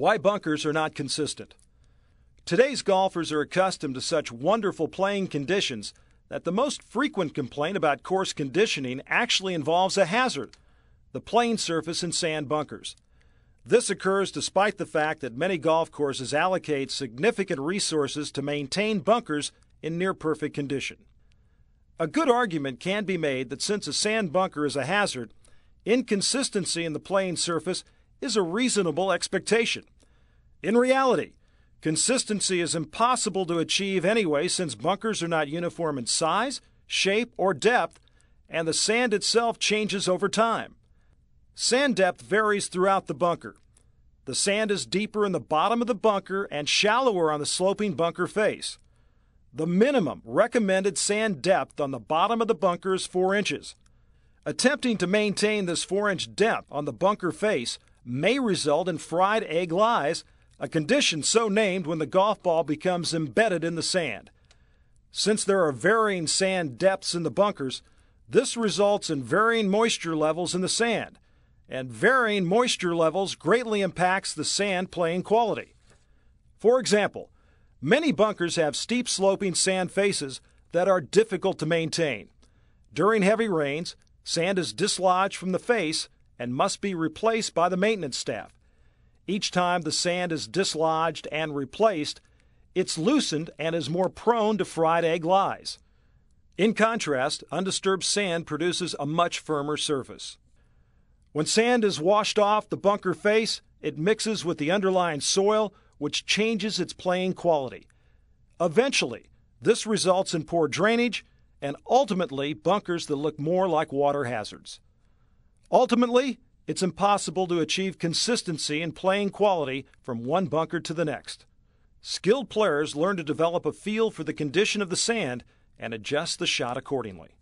Why bunkers are not consistent. Today's golfers are accustomed to such wonderful playing conditions that the most frequent complaint about course conditioning actually involves a hazard the playing surface and sand bunkers. This occurs despite the fact that many golf courses allocate significant resources to maintain bunkers in near perfect condition. A good argument can be made that since a sand bunker is a hazard, inconsistency in the playing surface is a reasonable expectation. In reality, consistency is impossible to achieve anyway since bunkers are not uniform in size, shape, or depth, and the sand itself changes over time. Sand depth varies throughout the bunker. The sand is deeper in the bottom of the bunker and shallower on the sloping bunker face. The minimum recommended sand depth on the bottom of the bunker is 4 inches. Attempting to maintain this 4 inch depth on the bunker face may result in fried egg lies, a condition so named when the golf ball becomes embedded in the sand. Since there are varying sand depths in the bunkers, this results in varying moisture levels in the sand, and varying moisture levels greatly impacts the sand playing quality. For example, many bunkers have steep sloping sand faces that are difficult to maintain. During heavy rains, sand is dislodged from the face and must be replaced by the maintenance staff. Each time the sand is dislodged and replaced, it's loosened and is more prone to fried egg lies. In contrast, undisturbed sand produces a much firmer surface. When sand is washed off the bunker face, it mixes with the underlying soil, which changes its playing quality. Eventually, this results in poor drainage and ultimately bunkers that look more like water hazards. Ultimately, it's impossible to achieve consistency in playing quality from one bunker to the next. Skilled players learn to develop a feel for the condition of the sand and adjust the shot accordingly.